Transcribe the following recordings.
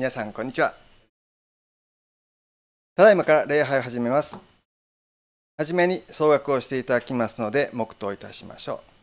皆さんこんにちはただいまから礼拝を始めますはじめに総額をしていただきますので黙祷いたしましょう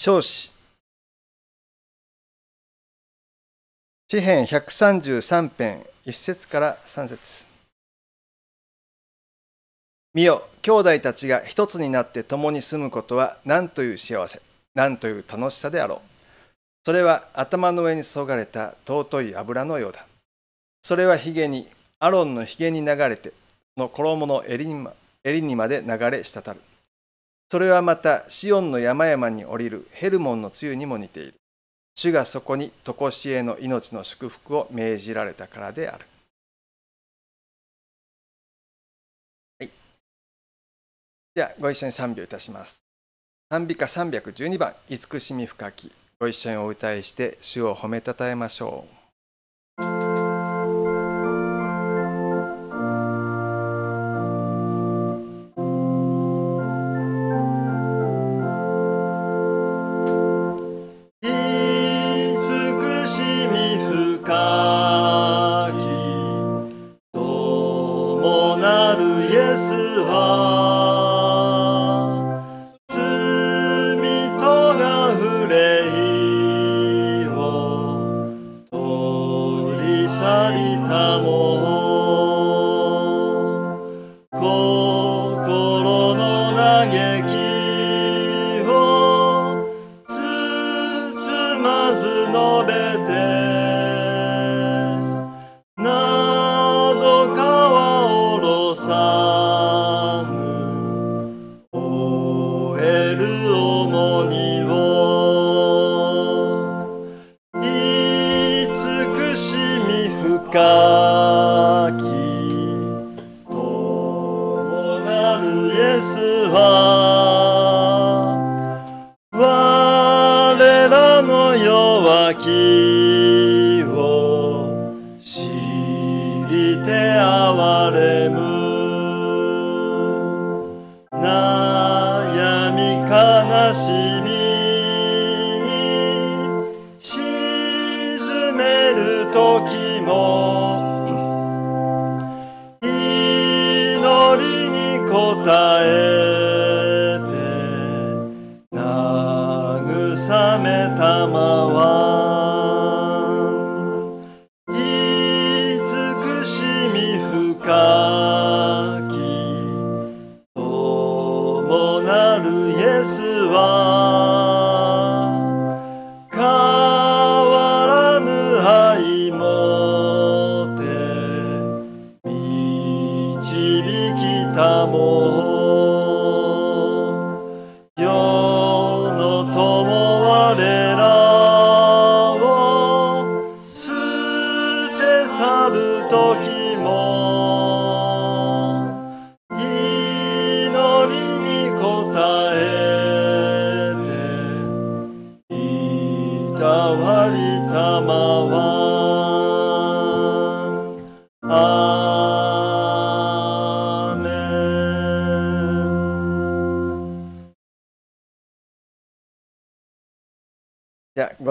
少子詩編133編1節から3節見よ兄弟たちが一つになって共に住むことは何という幸せ何という楽しさであろうそれは頭の上にそがれた尊い油のようだそれはヒゲにアロンのひげに流れての衣の襟にまで流れ滴るそれはまたシオンの山々に降りるヘルモンの露にも似ている。主がそこにとこしえの命の祝福を命じられたからである。はい、ではご一緒に賛美をいたします。賛美歌312番「慈しみ深き」ご一緒にお歌いして主を褒めたたえましょう。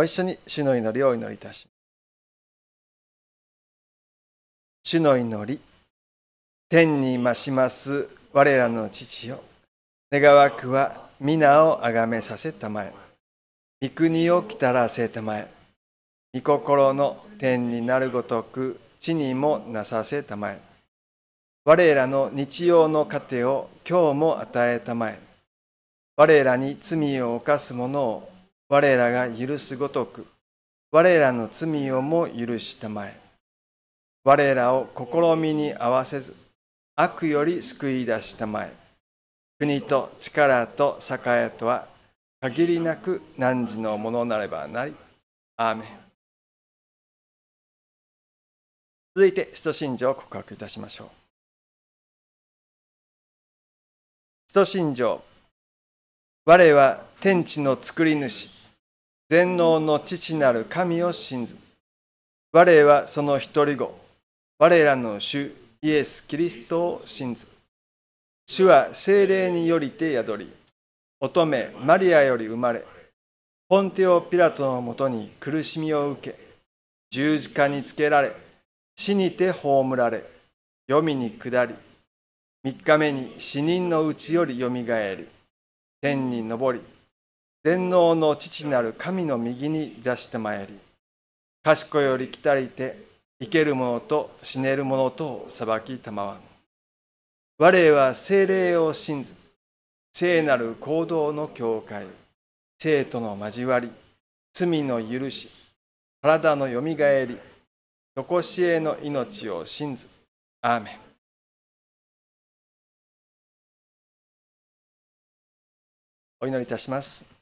一緒に主の祈りをお祈りいたします。主の祈り、天に増します我らの父よ、願わくは皆をあがめさせたまえ、御国をきたらせたまえ、御心の天になるごとく地にもなさせたまえ、我らの日曜の糧を今日も与えたまえ、我らに罪を犯す者を我らが許すごとく、我らの罪をも許したまえ。我らを試みに合わせず、悪より救い出したまえ。国と力と栄とは、限りなく汝のものなればなり。アーメン続いて、使徒信条を告白いたしましょう。使徒信条。我は天地の作り主。全能の父なる神を信ず。我はその一人子、我らの主イエス・キリストを信ず。主は精霊によりて宿り、乙女マリアより生まれ、ポンテオ・ピラトのもとに苦しみを受け、十字架につけられ、死にて葬られ、読みに下り、三日目に死人のうちよりよみがえり、天に昇り、天皇の父なる神の右に座してまいり賢より来たりて生けるものと死ねるものとを裁きたまわぬ我は精霊を信ず聖なる行動の境界生徒の交わり罪の許し体のよみがえり常しえの命を信ずアーメンお祈りいたします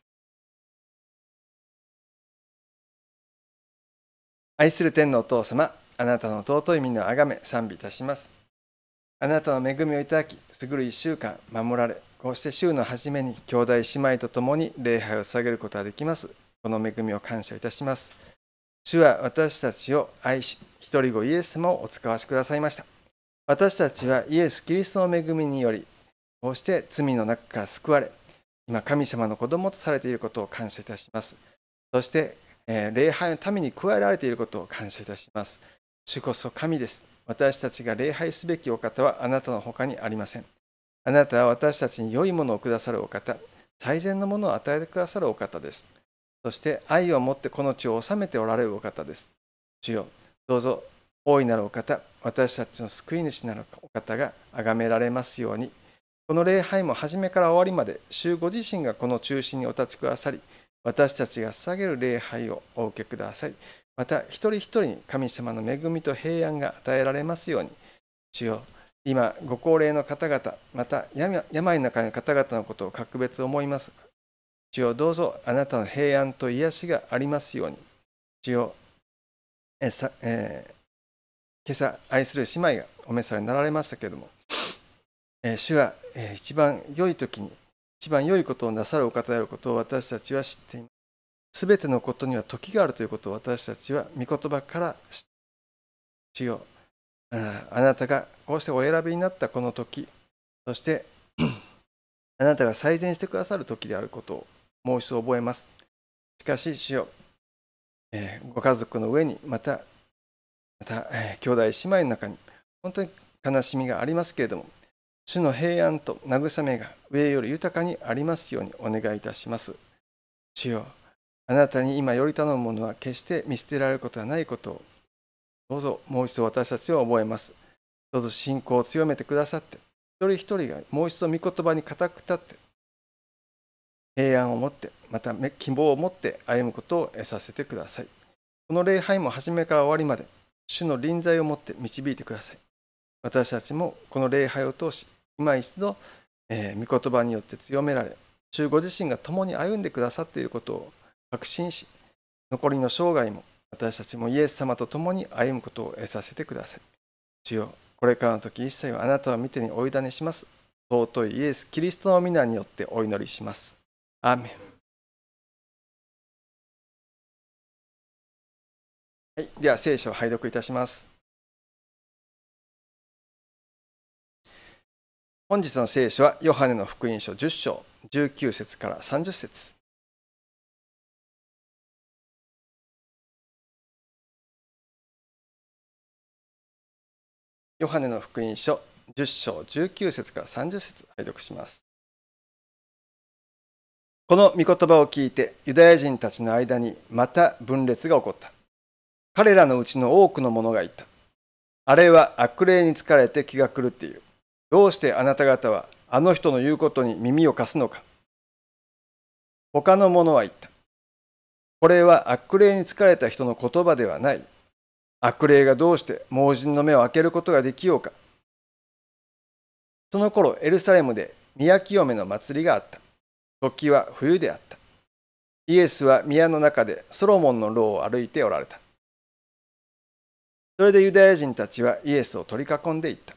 愛する天のお父様、あなたの尊い身のあがめ賛美いたします。あなたの恵みをいただき、すぐる一週間守られ、こうして週の初めに兄弟姉妹と共に礼拝を捧げることができます。この恵みを感謝いたします。主は私たちを愛し、一人子イエス様をお使わしくださいました。私たちはイエス・キリストの恵みにより、こうして罪の中から救われ、今神様の子供とされていることを感謝いたします。そして礼拝のために加えられていることを感謝いたします。主こそ神です。私たちが礼拝すべきお方はあなたの他にありません。あなたは私たちに良いものをくださるお方、最善のものを与えてくださるお方です。そして愛を持ってこの地を治めておられるお方です。主よ、どうぞ大いなるお方、私たちの救い主なるお方が崇められますように、この礼拝も初めから終わりまで、主ご自身がこの中心にお立ちくださり、私たちが捧げる礼拝をお受けください。また、一人一人に神様の恵みと平安が与えられますように。主よ、今、ご高齢の方々、また病の中の方々のことを格別思います。主よ、どうぞあなたの平安と癒しがありますように。主よ、えさえー、今朝愛する姉妹がお召されになられましたけれども、えー、主は、えー、一番良い時に一番良いことをなさるお方であることを私たちは知っています。すべてのことには時があるということを私たちは御言葉から知っています。主よあなたがこうしてお選びになったこの時、そして あなたが最善してくださる時であることをもう一度覚えます。しかし、主よ、えご家族の上に、また、また、兄弟姉妹の中に、本当に悲しみがありますけれども、主の平安と慰めが上より豊かにありますようにお願いいたします。主よ、あなたに今より頼むものは決して見捨てられることはないことを、どうぞもう一度私たちを覚えます。どうぞ信仰を強めてくださって、一人一人がもう一度御言葉に固く立って、平安を持って、また希望を持って歩むことを得させてください。この礼拝も初めから終わりまで、主の臨在をもって導いてください。私たちもこの礼拝を通し、今一度、えー、御言葉によって強められ、主ご自身が共に歩んでくださっていることを確信し、残りの生涯も私たちもイエス様と共に歩むことを得させてください。主よ、これからの時一切をあなたを見てにおいだねします。尊いイエス・キリストの皆によってお祈りします。アーメンはい、では聖書を拝読いたします。本日の聖書はヨハネの福音書10章19節から30節ヨハネの福音書10章19節から30節拝読します。この御言葉を聞いてユダヤ人たちの間にまた分裂が起こった。彼らのうちの多くの者がいた。あれは悪霊に疲れて気が狂っている。どうしてあなた方はあの人の言うことに耳を貸すのか他の者は言った。これは悪霊に疲れた人の言葉ではない。悪霊がどうして盲人の目を開けることができようか。その頃エルサレムで宮清めの祭りがあった。時は冬であった。イエスは宮の中でソロモンの牢を歩いておられた。それでユダヤ人たちはイエスを取り囲んでいった。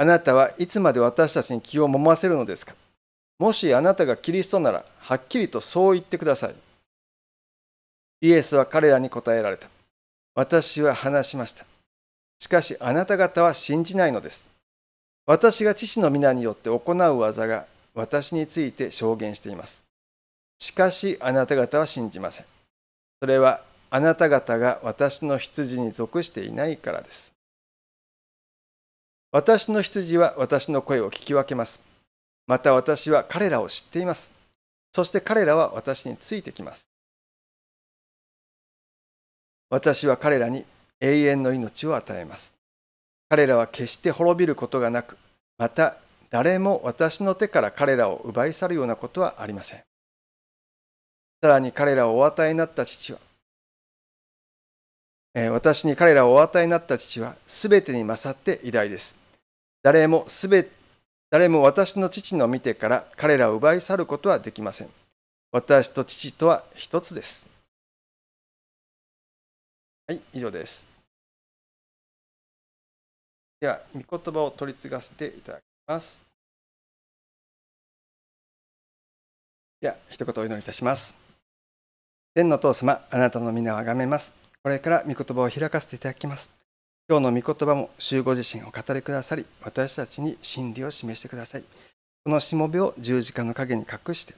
あなたはいつまで私たちに気をもませるのですかもしあなたがキリストなら、はっきりとそう言ってください。イエスは彼らに答えられた。私は話しました。しかしあなた方は信じないのです。私が父の皆によって行う技が私について証言しています。しかしあなた方は信じません。それはあなた方が私の羊に属していないからです。私の羊は私の声を聞き分けます。また私は彼らを知っています。そして彼らは私についてきます。私は彼らに永遠の命を与えます。彼らは決して滅びることがなく、また誰も私の手から彼らを奪い去るようなことはありません。さらに彼らをお与えになった父は、私に彼らをお与えになった父は全てに勝って偉大です。誰もすべ誰も私の父の見てから彼らを奪い去ることはできません。私と父とは一つです。はい、以上です。では、御言葉を取り継がせていただきます。では、一言お祈りいたします。天の父様、あなたの皆をあがめます。これから御言葉を開かせていただきます。今日の御言葉も主ご自身を語りくださり、私たちに真理を示してください。このしもべを十字架の陰に隠して、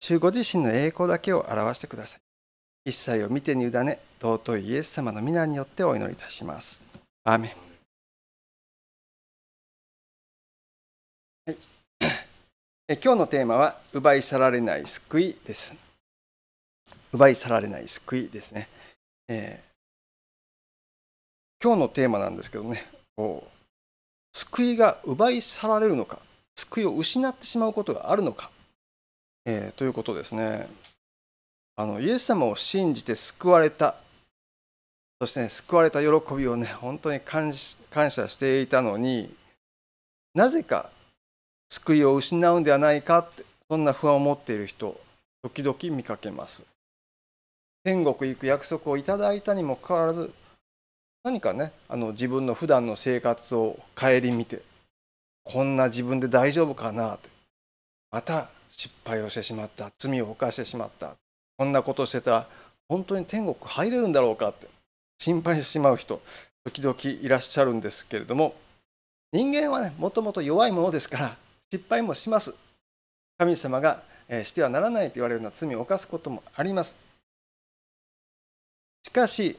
主ご自身の栄光だけを表してください。一切を見てに委ね、尊いイエス様の皆によってお祈りいたします。アーメン。はい、今日のテーマは「奪い去られない救い」です。奪い去られない救いですね。えー、今日のテーマなんですけどね救いが奪い去られるのか救いを失ってしまうことがあるのか、えー、ということですねあのイエス様を信じて救われたそして、ね、救われた喜びをね本当に感謝していたのになぜか救いを失うんではないかってそんな不安を持っている人時々見かけます天国行く約束をいただいたにもかかわらず何かねあの自分の普段の生活を顧みてこんな自分で大丈夫かなってまた失敗をしてしまった罪を犯してしまったこんなことしてたら本当に天国入れるんだろうかって心配してしまう人時々いらっしゃるんですけれども人間はねもともと弱いものですから失敗もします神様が、えしてはならないと言われるような罪を犯すこともありますしかし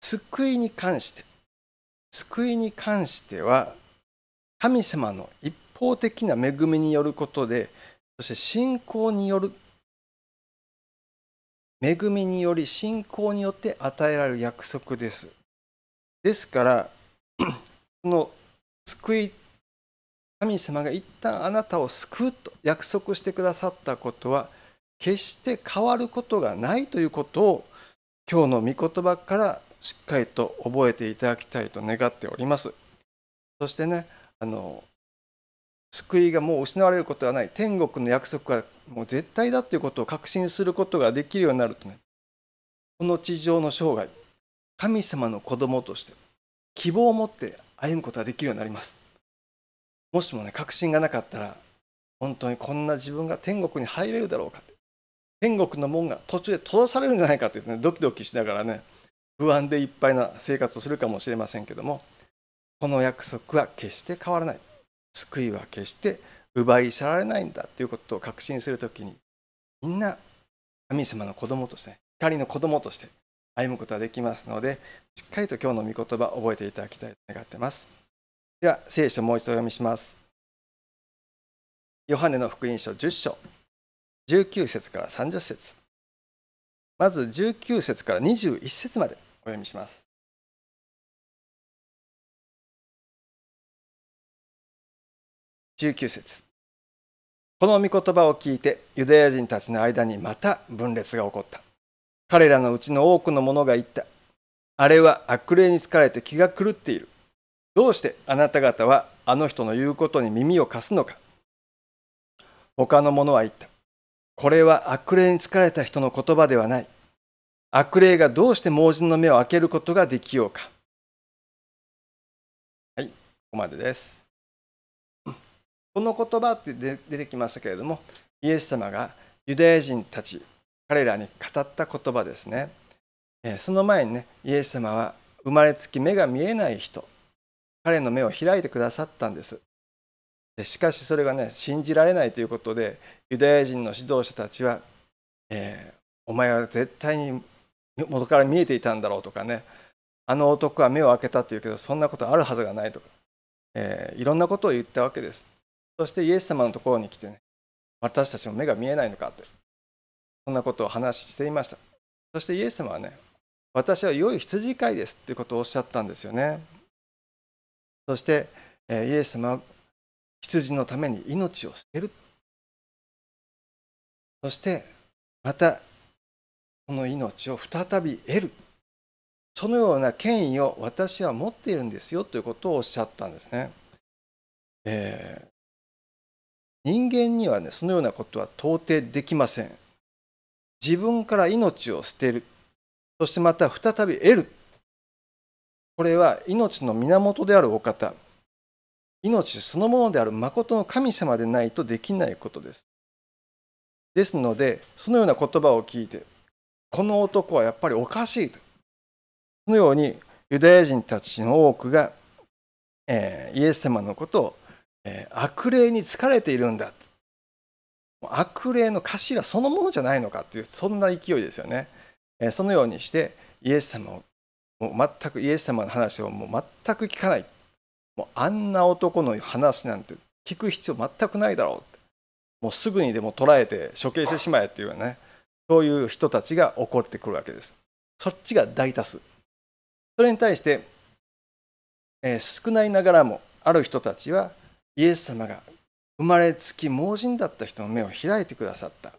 救いに関して救いに関しては神様の一方的な恵みによることでそして信仰による恵みにより信仰によって与えられる約束です。ですからこ の救い神様が一旦あなたを救うと約束してくださったことは決して変わることがないということを今日の御言葉からしっかりと覚えていただきたいと願っております。そしてね、あの救いがもう失われることはない、天国の約束がもう絶対だということを確信することができるようになるとね、この地上の生涯、神様の子供として希望を持って歩むことができるようになります。もしもね、確信がなかったら、本当にこんな自分が天国に入れるだろうかって、天国の門が途中で閉ざされるんじゃないかとですねドキドキしながらね不安でいっぱいな生活をするかもしれませんけどもこの約束は決して変わらない救いは決して奪い去られないんだということを確信するときにみんな神様の子供として光の子供として歩むことができますのでしっかりと今日の御言葉を覚えていただきたいと願ってますでは聖書をもう一度お読みしますヨハネの福音書10章19節から30節まず19節から21節までお読みします。19節この御言葉を聞いてユダヤ人たちの間にまた分裂が起こった彼らのうちの多くの者が言ったあれは悪霊に疲れて気が狂っているどうしてあなた方はあの人の言うことに耳を貸すのか他の者は言ったこれは悪霊に疲れた人の言葉ではない。悪霊がどうして盲人の目を開けることができようか。はい、ここまでです。この言葉って出てきましたけれども、イエス様がユダヤ人たち、彼らに語った言葉ですね。その前にね、イエス様は生まれつき目が見えない人、彼の目を開いてくださったんです。しかしそれがね信じられないということでユダヤ人の指導者たちは、えー、お前は絶対に元から見えていたんだろうとかねあの男は目を開けたというけどそんなことあるはずがないとか、えー、いろんなことを言ったわけですそしてイエス様のところに来てね私たちも目が見えないのかってそんなことを話していましたそしてイエス様はね私は良い羊飼いですということをおっしゃったんですよねそして、えー、イエス様は羊のために命を捨てるそしてまたこの命を再び得るそのような権威を私は持っているんですよということをおっしゃったんですね。えー、人間にはねそのようなことは到底できません。自分から命を捨てるそしてまた再び得るこれは命の源であるお方命そのものである誠の神様でないとできないことです。ですので、そのような言葉を聞いて、この男はやっぱりおかしいと。そのようにユダヤ人たちの多くが、えー、イエス様のことを、えー、悪霊に疲れているんだ悪霊の頭そのものじゃないのかというそんな勢いですよね、えー、そのようにしてイエス様をもう全くイエス様の話をもう全く聞かないもうあんな男の話なんて聞く必要全くないだろうってもうすぐにでも捉えて処刑してしまえっていうねそういう人たちが怒ってくるわけですそっちが大多数それに対して、えー、少ないながらもある人たちはイエス様が生まれつき盲人だった人の目を開いてくださった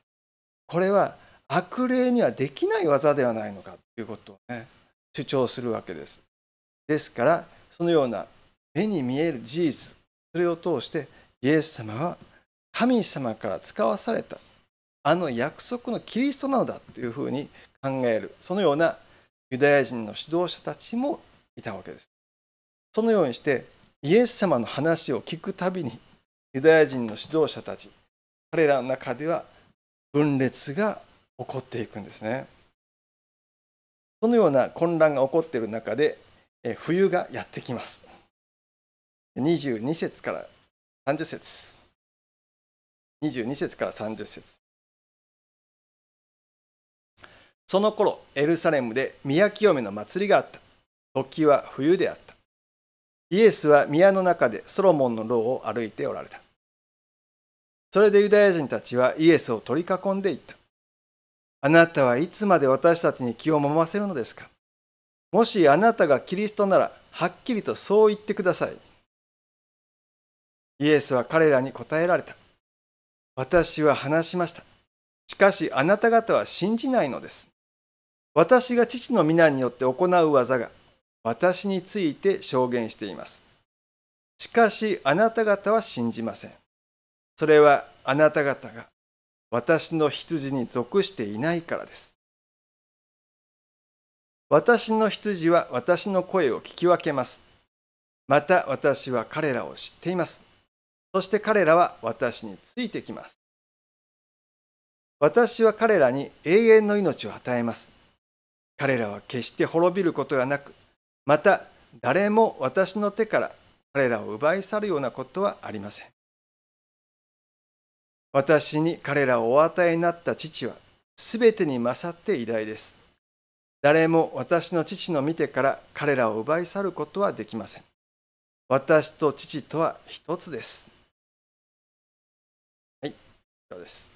これは悪霊にはできない技ではないのかということをね主張するわけですですからそのような目に見える事実それを通してイエス様は神様から使わされたあの約束のキリストなのだというふうに考えるそのようなユダヤ人の指導者たちもいたわけです。そのようにしてイエス様の話を聞くたびにユダヤ人の指導者たち彼らの中では分裂が起こっていくんですね。そのような混乱が起こっている中で冬がやってきます。22節から30節22節から30節その頃エルサレムで宮清めの祭りがあった時は冬であったイエスは宮の中でソロモンの牢を歩いておられたそれでユダヤ人たちはイエスを取り囲んでいったあなたはいつまで私たちに気をもませるのですかもしあなたがキリストならはっきりとそう言ってくださいイエスは彼らに答えられた。私は話しました。しかしあなた方は信じないのです。私が父の皆によって行う技が私について証言しています。しかしあなた方は信じません。それはあなた方が私の羊に属していないからです。私の羊は私の声を聞き分けます。また私は彼らを知っています。そして彼らは私についてきます。私は彼らに永遠の命を与えます。彼らは決して滅びることがなく、また誰も私の手から彼らを奪い去るようなことはありません。私に彼らをお与えになった父は、すべてに勝って偉大です。誰も私の父の見てから彼らを奪い去ることはできません。私と父とは一つです。です。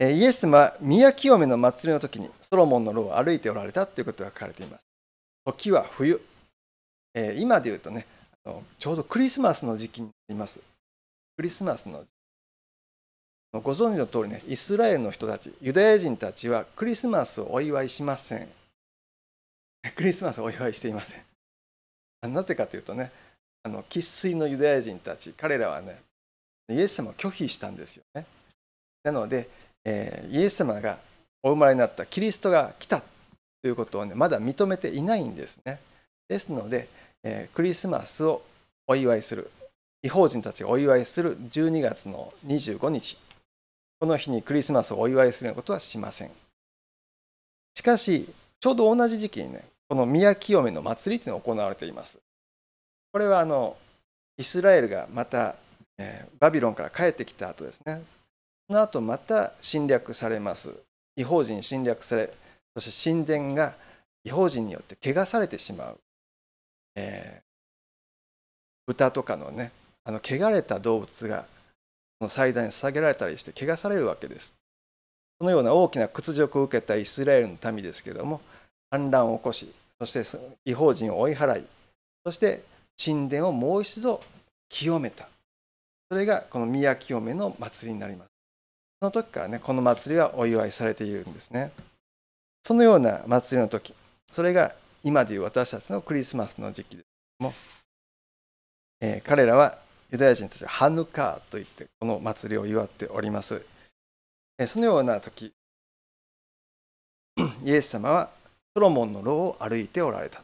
イエス様、宮清めの祭りの時にソロモンの炉を歩いておられたということが書かれています。時は冬。今で言うとね、ちょうどクリスマスの時期になります。クリスマスの時期。ご存知の通りね、イスラエルの人たち、ユダヤ人たちはクリスマスをお祝いしません。クリスマスをお祝いしていません。なぜかというとね、あの生粋のユダヤ人たち、彼らはね、イエス様を拒否したんですよね。なので、えー、イエス様がお生まれになったキリストが来たということをねまだ認めていないんですね。ですので、えー、クリスマスをお祝いする違法人たちがお祝いする12月の25日この日にクリスマスをお祝いするようなことはしません。しかしちょうど同じ時期にねこの宮清めの祭りというのが行われています。これはあのイスラエルがまたえバビロンから帰ってきた後ですねその後また侵略されます違法人侵略されそして神殿が違法人によって汚されてしまう、えー、豚とかのねあの汚れた動物がその祭壇に捧げられたりして汚されるわけですそのような大きな屈辱を受けたイスラエルの民ですけども反乱を起こしそして違法人を追い払いそして神殿をもう一度清めたそれがこの宮清めの祭りになります。その時からね、この祭りはお祝いされているんですね。そのような祭りの時、それが今でいう私たちのクリスマスの時期ですけども、えー、彼らはユダヤ人たちはハヌカーといってこの祭りを祝っております。えー、そのような時、イエス様はソロモンの牢を歩いておられた。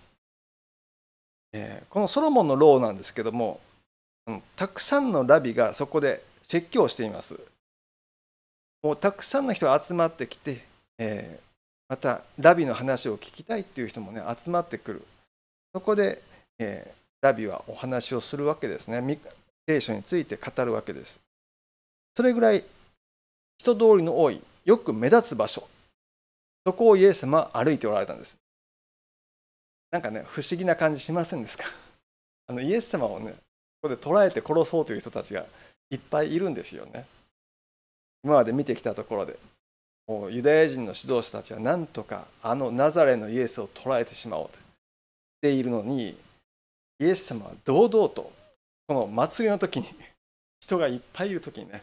えー、このソロモンの牢なんですけども、たくさんのラビがそこで説教しています。もうたくさんの人が集まってきて、えー、またラビの話を聞きたいっていう人もね集まってくる。そこで、えー、ラビはお話をするわけですね。聖書について語るわけです。それぐらい人通りの多い、よく目立つ場所、そこをイエス様は歩いておられたんです。なんかね、不思議な感じしませんですか あのイエス様をね、ここで捉えて殺そうという人たちがいっぱいいるんですよね。今まで見てきたところでもうユダヤ人の指導者たちはなんとかあのナザレのイエスを捕らえてしまおうとっているのにイエス様は堂々とこの祭りの時に人がいっぱいいる時にね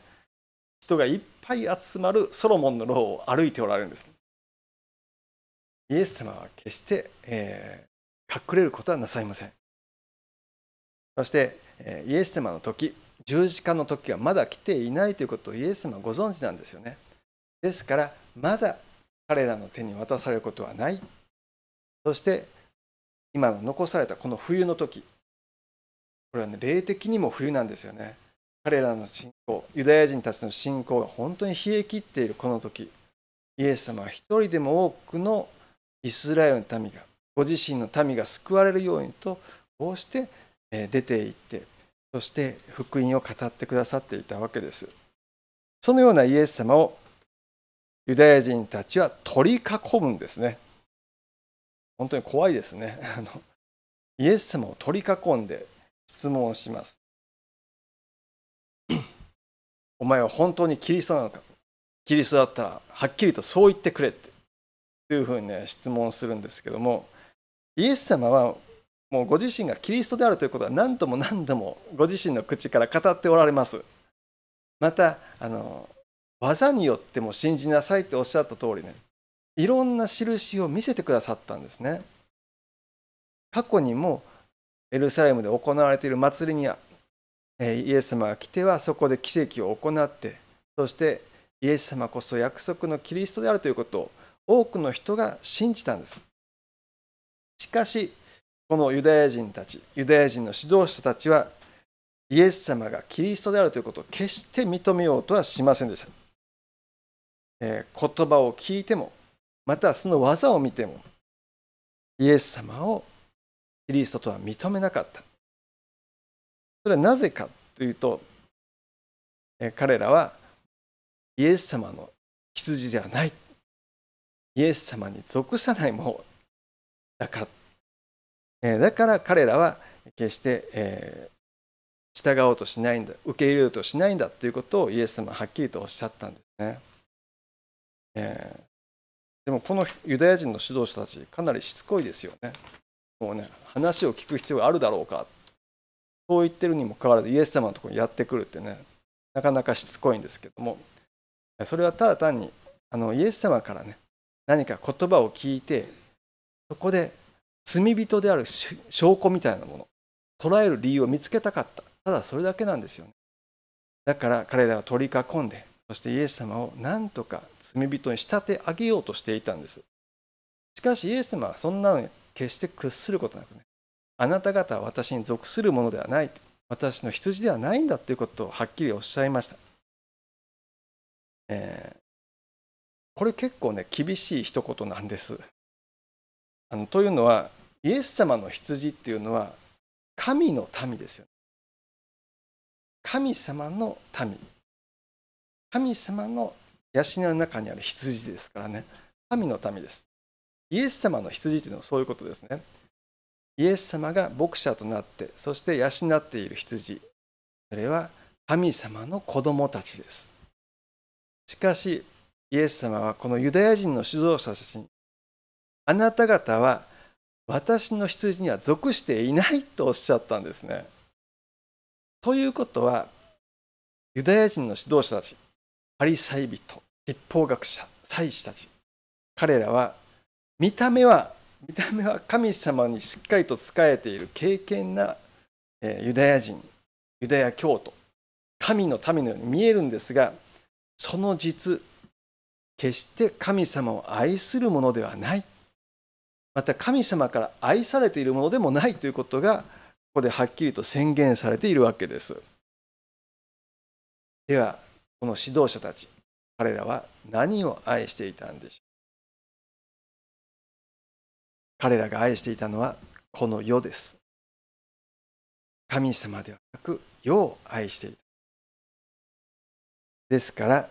人がいっぱい集まるソロモンの牢を歩いておられるんです。イエス様は決して、えー、隠れることはなさいません。そしてイエス様の時十字架の時はまだ来ていないということをイエス様はご存知なんですよね。ですからまだ彼らの手に渡されることはない。そして今の残されたこの冬の時これはね霊的にも冬なんですよね。彼らの信仰ユダヤ人たちの信仰が本当に冷え切っているこの時イエス様は一人でも多くのイスラエルの民がご自身の民が救われるようにとこうして出て行ってそして福音を語ってくださっていたわけですそのようなイエス様をユダヤ人たちは取り囲むんですね本当に怖いですね あのイエス様を取り囲んで質問します お前は本当にキリストなのかキリストだったらはっきりとそう言ってくれってというふうにね質問するんですけどもイエス様はもうご自身がキリストであるということは何度も何度もご自身の口から語っておられます。またあの技によっても信じなさいっておっしゃった通りねいろんな印を見せてくださったんですね。過去にもエルサレムで行われている祭りにイエス様が来てはそこで奇跡を行ってそしてイエス様こそ約束のキリストであるということを多くの人が信じたんです。しかしこのユダヤ人たち、ユダヤ人の指導者たちは、イエス様がキリストであるということを決して認めようとはしませんでした。えー、言葉を聞いても、またその技を見ても、イエス様をキリストとは認めなかった。それはなぜかというと、えー、彼らはイエス様の羊ではない。イエス様に属さないものだから。だから彼らは決して、え従おうとしないんだ受け入れようとしないんだということをイエス様ははっきりとおっしゃったんですね、えでもこのユダヤ人の指導者たちかなりしつこいですよねもうね話を聞く必要があるだろうかそう言ってるにもかかわらずイエス様のところにやってくるってねなかなかしつこいんですけどもそれはただ単にあのイエス様からね何か言葉を聞いてそこで罪人である証拠みたいなもの捉える理由を見つけたかったただそれだけなんですよねだから彼らは取り囲んでそしてイエス様を何とか罪人に仕立て上げようとしていたんですしかしイエス様はそんなのに決して屈することなくねあなた方は私に属するものではない私の羊ではないんだということをはっきりおっしゃいました、えー、これ結構ね厳しい一言なんですあのというのはイエス様の羊っていうのは神の民ですよ、ね。神様の民。神様の養いの中にある羊ですからね。神の民です。イエス様の羊というのはそういうことですね。イエス様が牧者となって、そして養っている羊。それは神様の子供たちです。しかし、イエス様はこのユダヤ人の指導者たちに、あなた方は私の羊には属していないとおっしゃったんですね。ということはユダヤ人の指導者たちパリサイ人立法学者祭司たち彼らは見た目は見た目は神様にしっかりと仕えている敬虔なユダヤ人ユダヤ教徒神の民のように見えるんですがその実決して神様を愛するものではないまた神様から愛されているものでもないということがここではっきりと宣言されているわけですではこの指導者たち彼らは何を愛していたんでしょう彼らが愛していたのはこの世です神様ではなく世を愛していたですから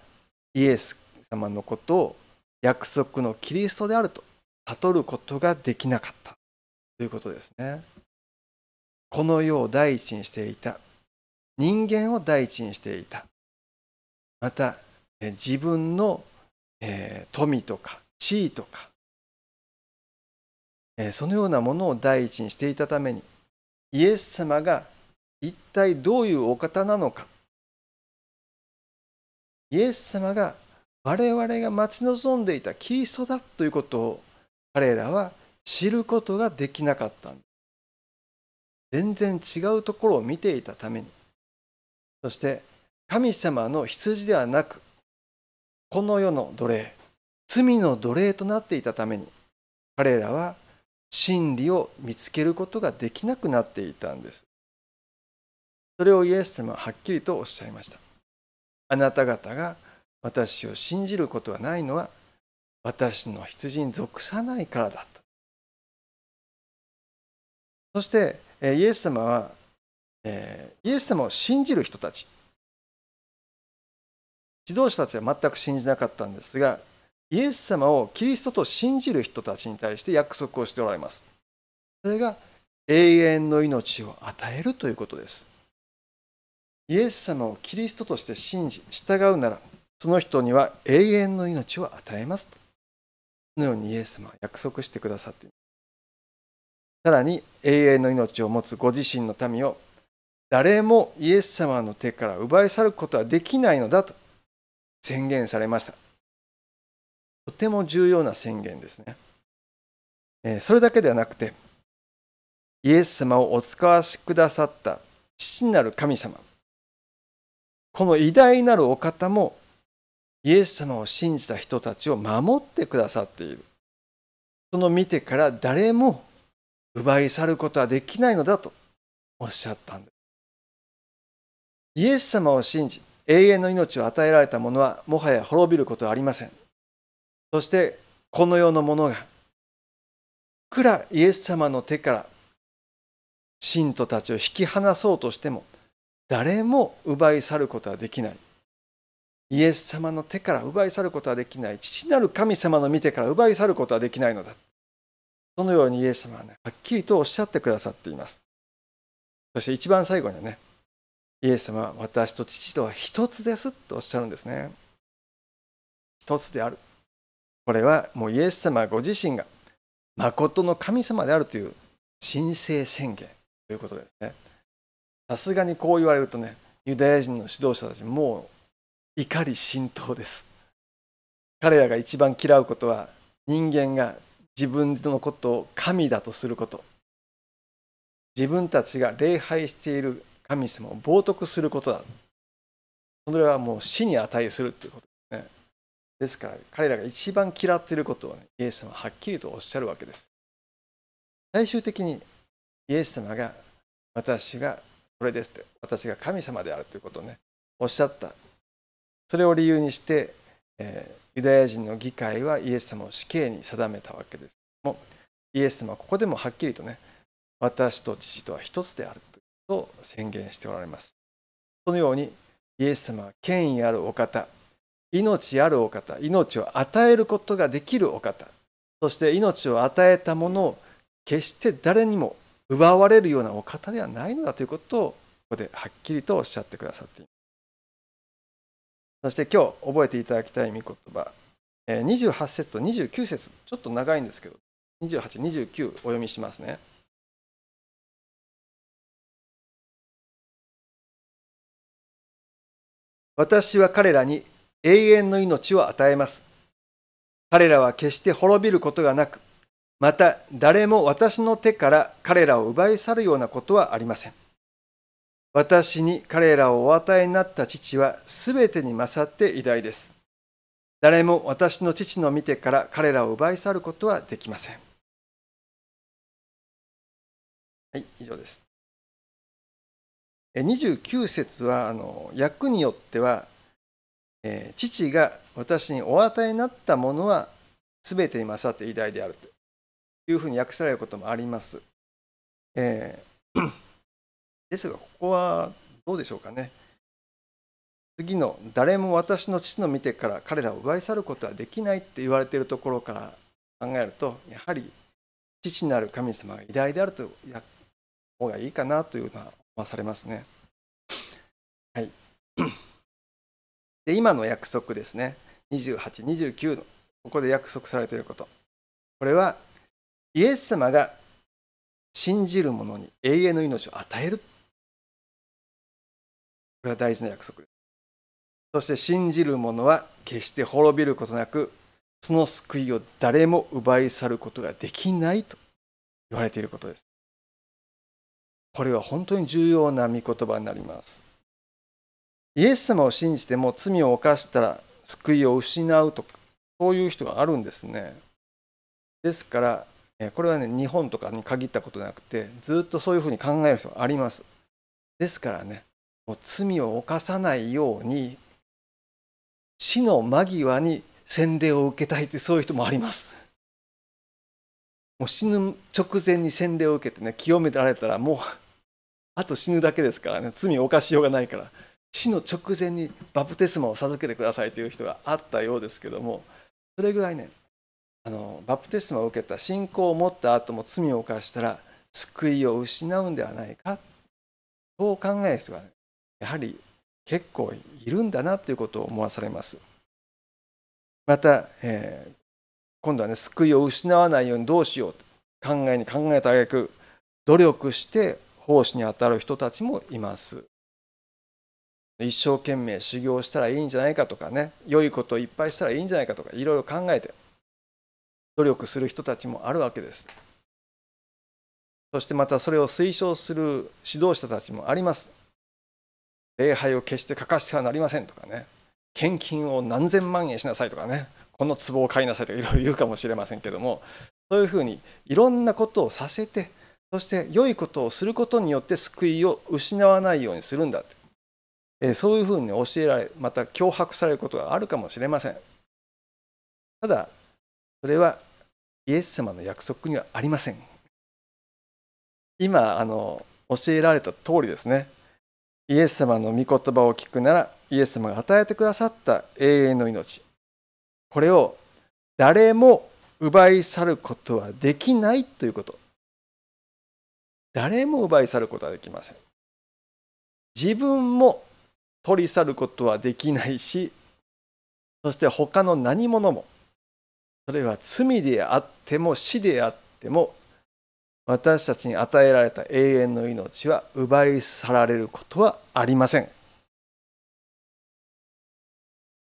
イエス様のことを約束のキリストであると悟ることができなかったということですね。この世を第一にしていた。人間を第一にしていた。また、自分の、えー、富とか地位とか、えー、そのようなものを第一にしていたために、イエス様が一体どういうお方なのか。イエス様が我々が待ち望んでいたキリストだということを彼らは知ることができなかったんです。全然違うところを見ていたためにそして神様の羊ではなくこの世の奴隷罪の奴隷となっていたために彼らは真理を見つけることができなくなっていたんですそれをイエス様ははっきりとおっしゃいましたあなた方が私を信じることはないのは私の羊に属さないからだとそしてイエス様はイエス様を信じる人たち指導者たちは全く信じなかったんですがイエス様をキリストと信じる人たちに対して約束をしておられますそれが永遠の命を与えるということですイエス様をキリストとして信じ従うならその人には永遠の命を与えますとのようにイエス様は約束してくださっている。さらに永遠の命を持つご自身の民を誰もイエス様の手から奪い去ることはできないのだと宣言されましたとても重要な宣言ですね、えそれだけではなくてイエス様をお使わしくださった父なる神様この偉大なるお方もイエス様を信じた人たちを守ってくださっている。その見てから誰も奪い去ることはできないのだとおっしゃったんです。イエス様を信じ、永遠の命を与えられた者はもはや滅びることはありません。そしてこの世のものが、いくらイエス様の手から信徒たちを引き離そうとしても、誰も奪い去ることはできない。イエス様の手から奪い去ることはできない。父なる神様の見てから奪い去ることはできないのだ。そのようにイエス様はね、はっきりとおっしゃってくださっています。そして一番最後にはね、イエス様は私と父とは一つですとおっしゃるんですね。一つである。これはもうイエス様ご自身が誠の神様であるという神聖宣言ということですね。さすがにこう言われるとね、ユダヤ人の指導者たちも怒り浸透です彼らが一番嫌うことは人間が自分のことを神だとすること自分たちが礼拝している神様を冒涜することだそれはもう死に値するということですねですから彼らが一番嫌っていることを、ね、イエス様ははっきりとおっしゃるわけです最終的にイエス様が私がそれですって私が神様であるということをねおっしゃったそれを理由にして、えユダヤ人の議会はイエス様を死刑に定めたわけですけどもイエス様はここでもはっきりとね私と父とは一つであるということを宣言しておられますそのようにイエス様は権威あるお方命あるお方命を与えることができるお方そして命を与えたものを決して誰にも奪われるようなお方ではないのだということをここではっきりとおっしゃってくださっていまそして今日覚えていただきたい御言葉、28節と29節、ちょっと長いんですけど、28、29お読みしますね。私は彼らに永遠の命を与えます。彼らは決して滅びることがなく、また誰も私の手から彼らを奪い去るようなことはありません。私に彼らをお与えになった父は全てに勝って偉大です。誰も私の父の見てから彼らを奪い去ることはできません。はい、以上です。29節はあの訳によっては、えー、父が私にお与えになったものは全てに勝って偉大であるというふうに訳されることもあります。えーですが、ここはどうでしょうかね。次の「誰も私の父の見てから彼らを奪い去ることはできない」って言われているところから考えるとやはり父なる神様が偉大であるとう方がいいかなというのは思わされますね。はい、で今の約束ですね2829のここで約束されていることこれはイエス様が信じる者に永遠の命を与えるこれは大事な約束です。そして信じる者は決して滅びることなく、その救いを誰も奪い去ることができないと言われていることです。これは本当に重要な御言葉になります。イエス様を信じても罪を犯したら救いを失うとか、そういう人があるんですね。ですから、これはね、日本とかに限ったことなくて、ずっとそういうふうに考える人があります。ですからね、罪を犯さないように死の間際に洗礼を受けたいってそういう人もあります。もう死ぬ直前に洗礼を受けてね清められたらもうあと死ぬだけですからね罪を犯しようがないから死の直前にバプテスマを授けてくださいという人があったようですけどもそれぐらいねあのバプテスマを受けた信仰を持った後も罪を犯したら救いを失うんではないかそう考える人が、ね、やはり結構いるんだなということを思わされます。また、えー、今度はね救いを失わないようにどうしようと考えに考えた挙句努力して奉仕にあたる人たちもいます。一生懸命修行したらいいんじゃないかとかね良いことをいっぱいしたらいいんじゃないかとかいろいろ考えて努力する人たちもあるわけです。そしてまたそれを推奨する指導者たちもあります。礼拝を決して欠かしてはなりませんとかね献金を何千万円しなさいとかねこの壺を買いなさいとかいろいろ言うかもしれませんけどもそういうふうにいろんなことをさせてそして良いことをすることによって救いを失わないようにするんだって、えそういうふうに教えられまた脅迫されることがあるかもしれませんただそれはイエス様の約束にはありません今あの教えられた通りですねイエス様の御言葉を聞くならイエス様が与えてくださった永遠の命これを誰も奪い去ることはできないということ誰も奪い去ることはできません自分も取り去ることはできないしそして他の何者もそれは罪であっても死であっても私たちに与えられた永遠の命は奪い去られることはありません。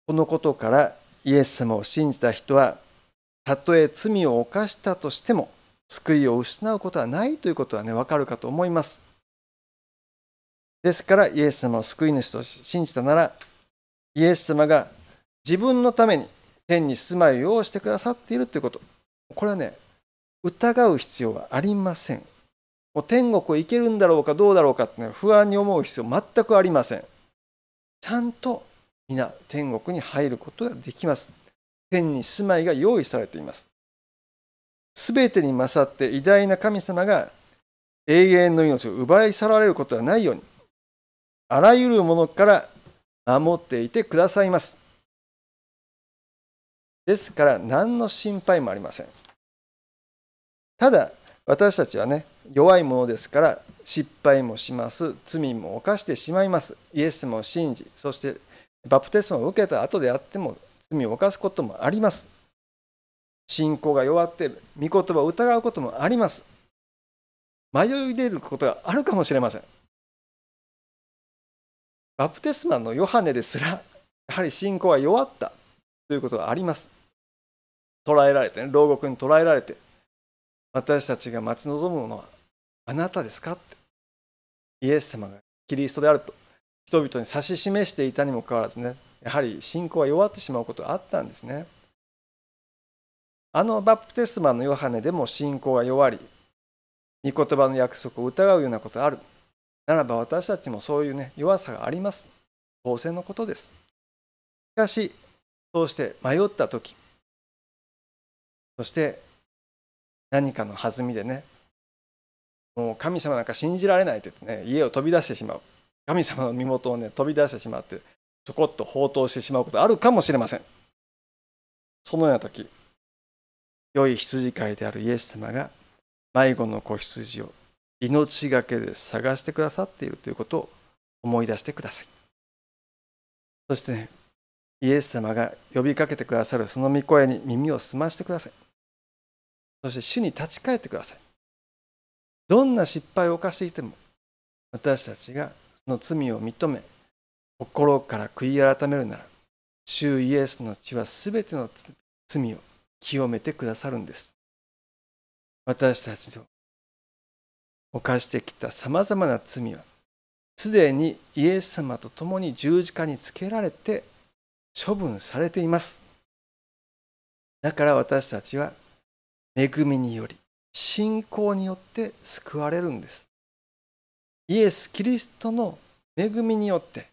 このことからイエス様を信じた人はたとえ罪を犯したとしても救いを失うことはないということはね分かるかと思います。ですからイエス様を救い主と信じたならイエス様が自分のために天に住まいをしてくださっているということこれはね疑う必要はありません。もう天国へ行けるんだろうかどうだろうかって、ね、不安に思う必要全くありません。ちゃんと皆天国に入ることができます。天に住まいが用意されています。すべてに勝って偉大な神様が永遠の命を奪い去られることはないように、あらゆるものから守っていてくださいます。ですから何の心配もありません。ただ私たちはね弱いものですから失敗もします罪も犯してしまいますイエスも信じそしてバプテスマを受けた後であっても罪を犯すこともあります信仰が弱って御言葉を疑うこともあります迷い出ることがあるかもしれませんバプテスマのヨハネですらやはり信仰は弱ったということがあります捕らえられて、ね、牢獄に捕らえられて私たちが待ち望むのはあなたですかってイエス様がキリストであると人々に指し示していたにもかかわらずねやはり信仰は弱ってしまうことがあったんですねあのバプテスマのヨハネでも信仰が弱り御言葉の約束を疑うようなことがあるならば私たちもそういうね弱さがあります当然のことですしかしそうして迷った時そして何かの弾みでねもう神様なんか信じられないって言ってね家を飛び出してしまう神様の身元をね飛び出してしまってちょこっと放蕩してしまうことあるかもしれませんそのような時良い羊飼いであるイエス様が迷子の子羊を命がけで探してくださっているということを思い出してくださいそして、ね、イエス様が呼びかけてくださるその御声に耳を澄ましてくださいそして主に立ち返ってください。どんな失敗を犯していても、私たちがその罪を認め、心から悔い改めるなら、主イエスの血はすべての罪を清めてくださるんです。私たちの犯してきたさまざまな罪は、すでにイエス様と共に十字架につけられて処分されています。だから私たちは恵みにより信仰によって救われるんですイエス・キリストの恵みによって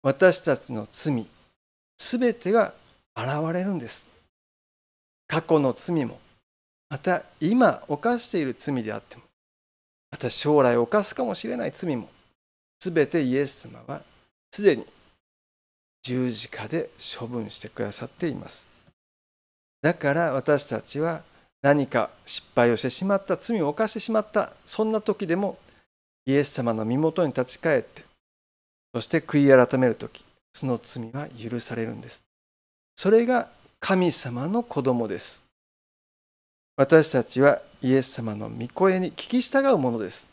私たちの罪すべてが現れるんです過去の罪もまた今犯している罪であってもまた将来犯すかもしれない罪もすべてイエス様はすでに十字架で処分してくださっていますだから私たちは何か失敗をしてしまった罪を犯してしまったそんな時でもイエス様の身元に立ち返ってそして悔い改める時その罪は許されるんですそれが神様の子供です私たちはイエス様の御声に聞き従うものです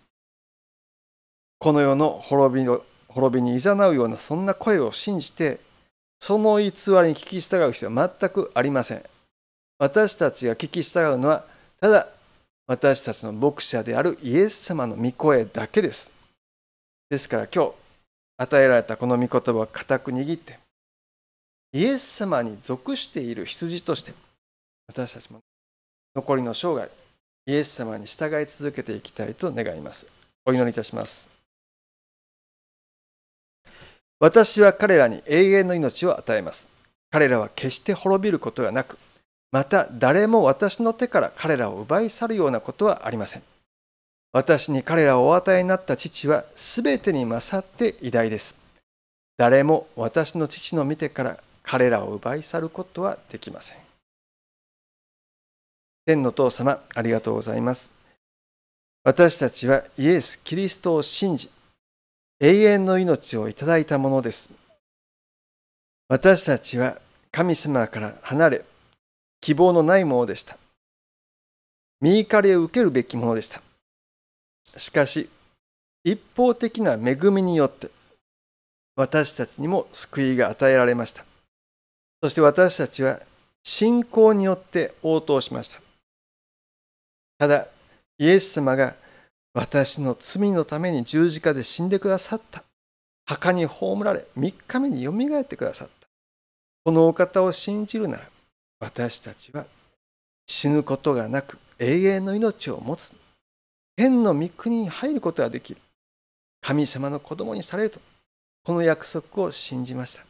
この世の滅びを滅びにうようなそんな声を信じてその偽りに聞き従う必要は全くありません私たちが聞き従うのは、ただ私たちの牧者であるイエス様の御声だけです。ですから今日、与えられたこの御言葉を固く握って、イエス様に属している羊として、私たちも残りの生涯、イエス様に従い続けていきたいと願います。お祈りいたします。私は彼らに永遠の命を与えます。彼らは決して滅びることがなく、また誰も私の手から彼らを奪い去るようなことはありません。私に彼らをお与えになった父は全てに勝って偉大です。誰も私の父の見てから彼らを奪い去ることはできません。天の父様、ありがとうございます。私たちはイエス・キリストを信じ、永遠の命をいただいたものです。私たちは神様から離れ、希望のないものでした。身怒りを受けるべきものでした。しかし、一方的な恵みによって、私たちにも救いが与えられました。そして私たちは信仰によって応答しました。ただ、イエス様が私の罪のために十字架で死んでくださった。墓に葬られ、3日目によみがえってくださった。このお方を信じるなら、私たちは死ぬことがなく永遠の命を持つ天の御国に入ることができる神様の子供にされるとこの約束を信じました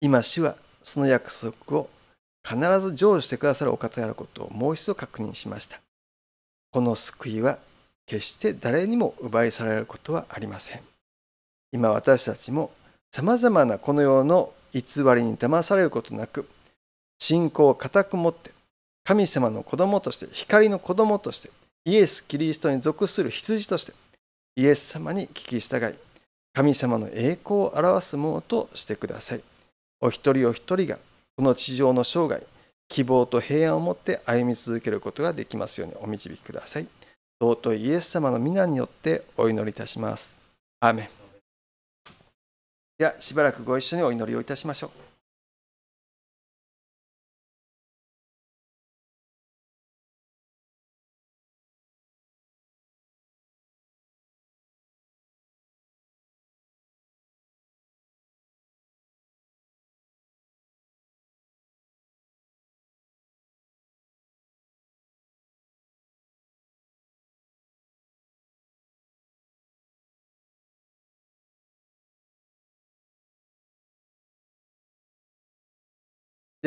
今主はその約束を必ず成就してくださるお方であることをもう一度確認しましたこの救いは決して誰にも奪い去られることはありません今私たちもさまざまなこの世の偽りに騙されることなく信仰を固く持って神様の子供として光の子供としてイエス・キリストに属する羊としてイエス様に聞き従い神様の栄光を表すものとしてくださいお一人お一人がこの地上の生涯希望と平安を持って歩み続けることができますようにお導きください尊いイエス様の皆によってお祈りいたしますアーメンではしばらくご一緒にお祈りをいたしましょう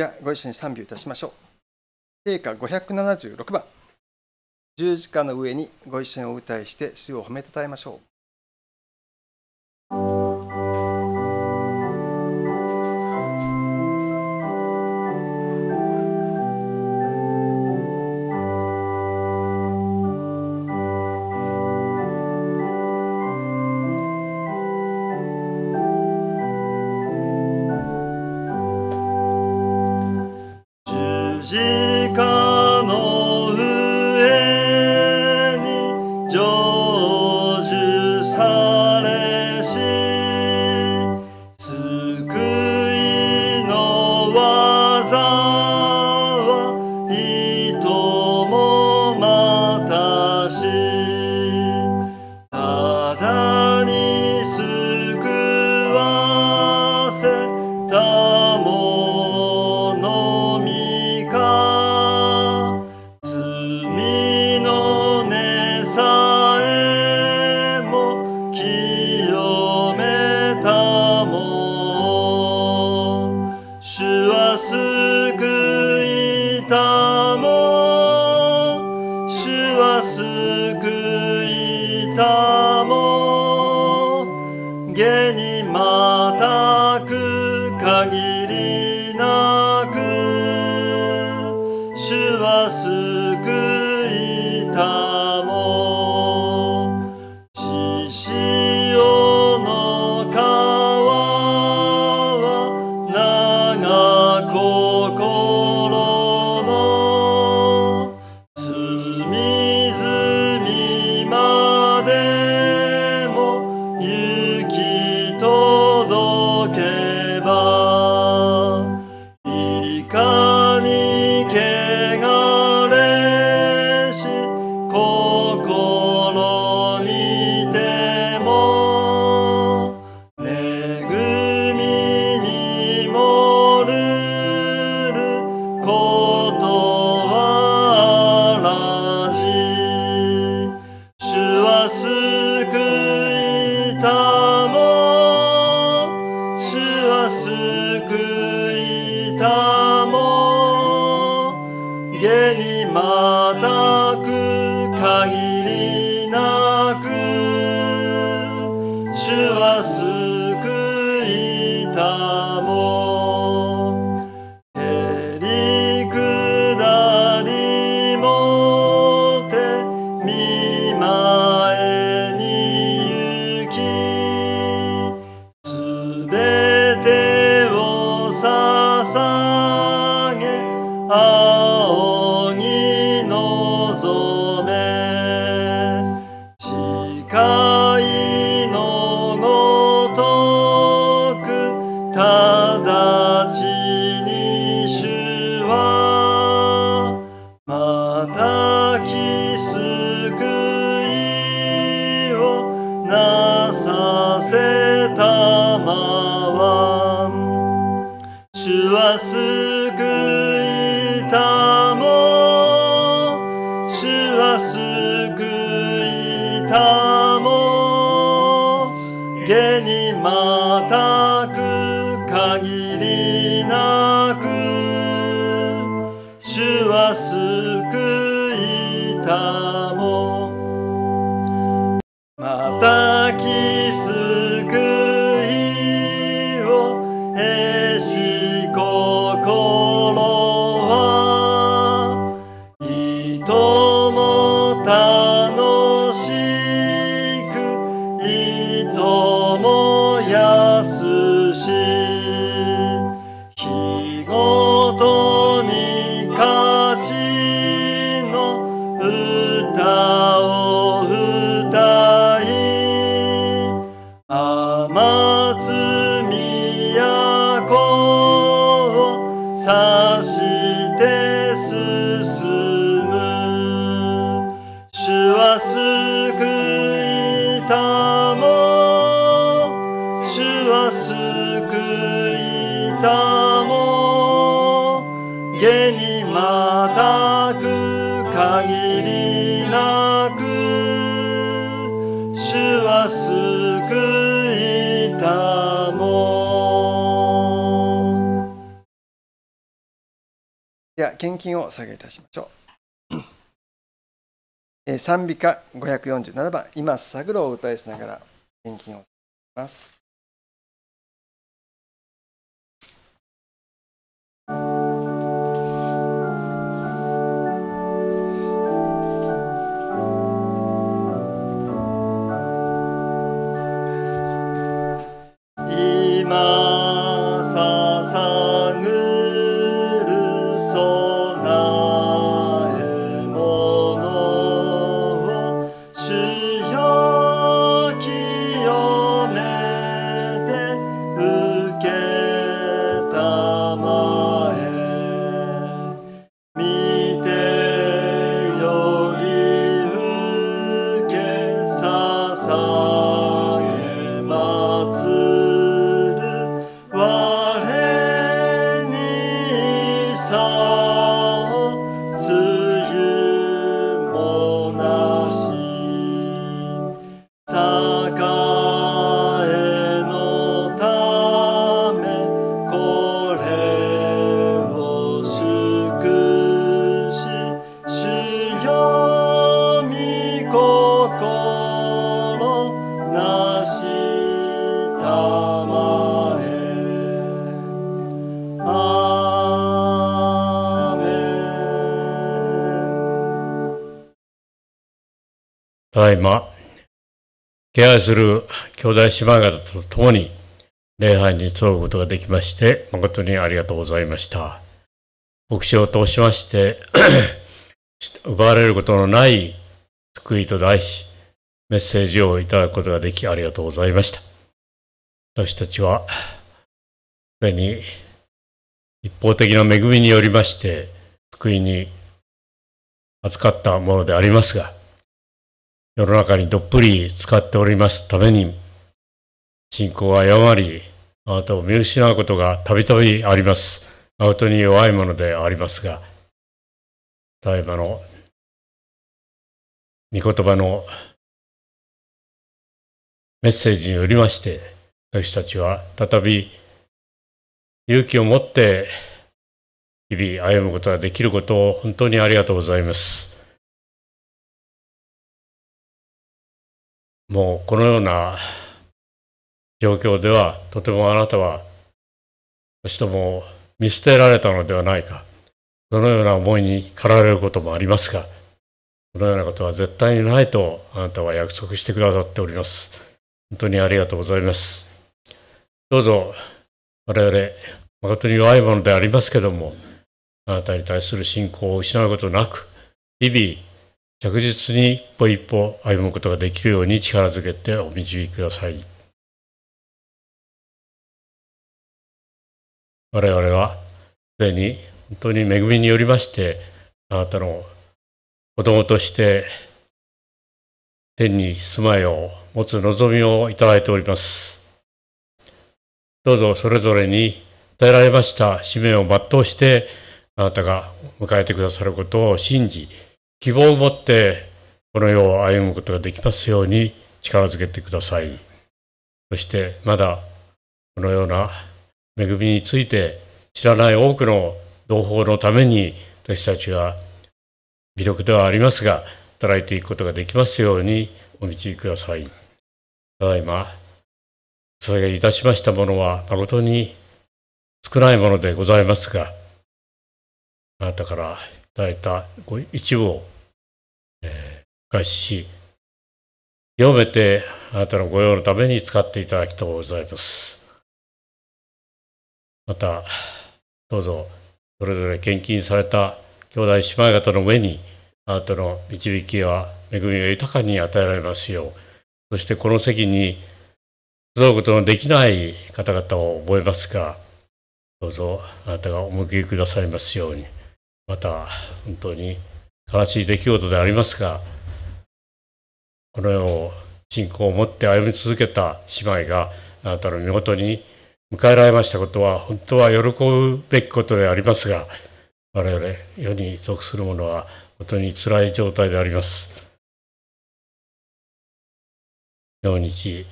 ではご一緒に賛美いたしましょう。聖歌576番。十字架の上にご一緒にお歌いして主を褒めたたえましょう。下げいたしましょう。賛美歌547番「今すぐろ」を歌いしながら敬愛する兄弟姉妹方と共に礼拝に集うことができまして、誠にありがとうございました。牧師を通しまして 奪われることのない救いと題し、メッセージをいただくことができありがとうございました。私たちは、すでに一方的な恵みによりまして、救いに扱ったものでありますが、世の中にどっぷり使っておりますために、信仰は誤り、あなたを見失うことがたびたびあります。誠に弱いものでありますが、ただいまの御言葉のメッセージによりまして、私たちは再び勇気を持って日々歩むことができることを本当にありがとうございます。もうこのような状況ではとてもあなたは私ども見捨てられたのではないかそのような思いに駆られることもありますがこのようなことは絶対にないとあなたは約束してくださっております本当にありがとうございますどうぞ我々誠に弱いものでありますけどもあなたに対する信仰を失うことなく日々着実に一歩一歩歩むことができるように力づけてお導きください。我々はすでに本当に恵みによりましてあなたの子供として天に住まいを持つ望みをいただいております。どうぞそれぞれに与えられました使命を全うしてあなたが迎えてくださることを信じ希望を持ってこの世を歩むことができますように力づけてください。そしてまだこのような恵みについて知らない多くの同胞のために私たちは微力ではありますが働いていくことができますようにお導きください。ただいま、それがいたしましたものは誠に少ないものでございますが、あなたからいただいたご一部をえし、読めてあなたの御用のために使っていただきとうございます。また、どうぞ、それぞれ献金された兄弟姉妹方の上に、あなたの導きや恵みが豊かに与えられますよう、そしてこの席に集うことのできない方々を覚えますが、どうぞあなたがお向きくださいますように、また本当に正しい出来事でありますがこの世を信仰を持って歩み続けた姉妹があなたの身元に迎えられましたことは本当は喜ぶべきことでありますが我々世に属する者は本当につらい状態であります。明日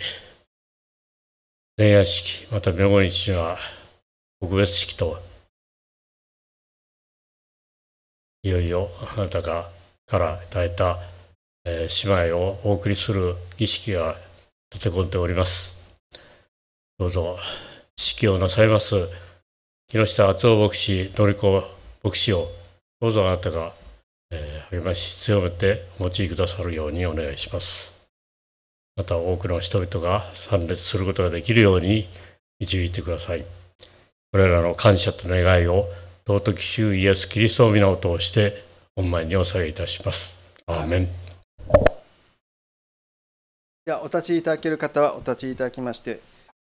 前夜式また明後日は特別式といよいよあなたがから与えた、え姉妹をお送りする儀式が立て込んでおります。どうぞ、指揮をなさいます、木下敦夫牧師、典子牧師を、どうぞあなたが、え励まし強めてお持ちくださるようにお願いします。また多くの人々が参列することができるように導いてください。これらの感謝と願いを尊き主イエス・キリストの皆を通して、本前にお下げいたします。アーメン。では、お立ちいただける方はお立ちいただきまして、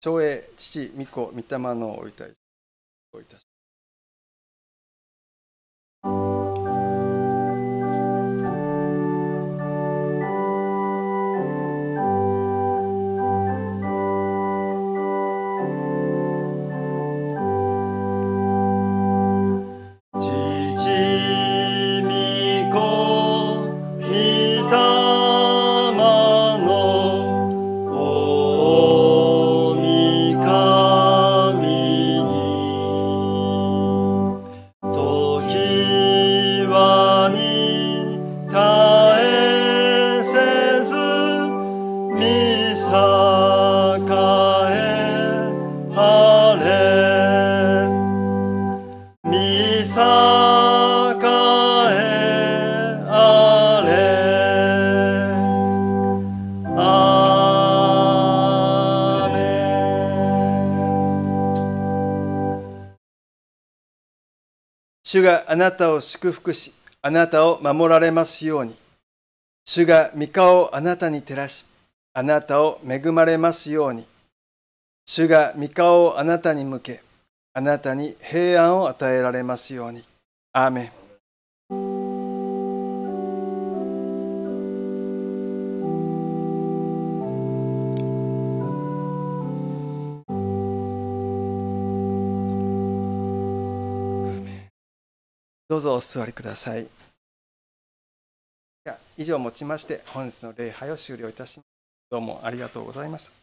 長英、父、御子、御霊のおいたい、おいたし主があなたを祝福し、あなたを守られますように。主が御顔をあなたに照らし、あなたを恵まれますように。主が御顔をあなたに向け、あなたに平安を与えられますように。アーメン。どうぞお座りください。以上をもちまして本日の礼拝を終了いたします。どうもありがとうございました。